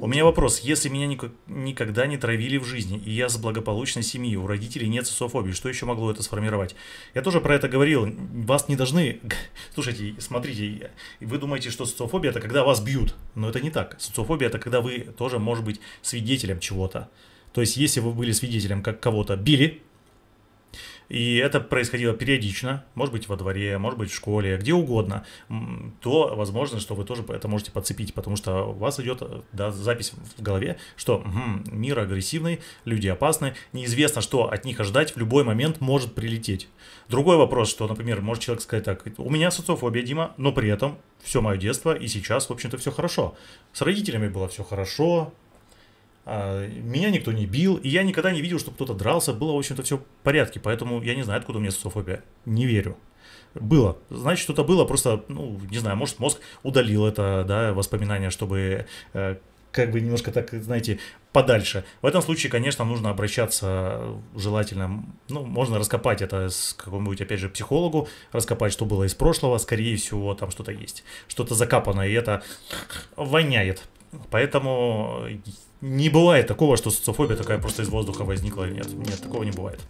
У меня вопрос. Если меня ник- никогда не травили в жизни, и я из благополучной семьи, у родителей нет софобии, что еще могло это сформировать? Я тоже про это говорил. Вас не должны... Слушайте, смотрите, вы думаете, что социофобия – это когда вас бьют. Но это не так. Социофобия – это когда вы тоже, может быть, свидетелем чего-то. То есть, если вы были свидетелем, как кого-то били, и это происходило периодично, может быть, во дворе, может быть, в школе, где угодно, то возможно, что вы тоже это можете подцепить, потому что у вас идет да, запись в голове, что угу, мир агрессивный, люди опасны, неизвестно, что от них ожидать, в любой момент может прилететь. Другой вопрос, что, например, может человек сказать так, у меня социофобия, Дима, но при этом все мое детство и сейчас, в общем-то, все хорошо. С родителями было все хорошо, а, меня никто не бил, и я никогда не видел, чтобы кто-то дрался, было, в общем-то, все в порядке, поэтому я не знаю, откуда у меня социофобия, не верю. Было. Значит, что-то было, просто, ну, не знаю, может, мозг удалил это, да, воспоминание, чтобы э, как бы немножко так, знаете, подальше. В этом случае, конечно, нужно обращаться желательно, ну, можно раскопать это с какому-нибудь, опять же, психологу, раскопать, что было из прошлого, скорее всего, там что-то есть, что-то закапано, и это воняет. Поэтому не бывает такого, что социофобия такая просто из воздуха возникла. или Нет, нет, такого не бывает.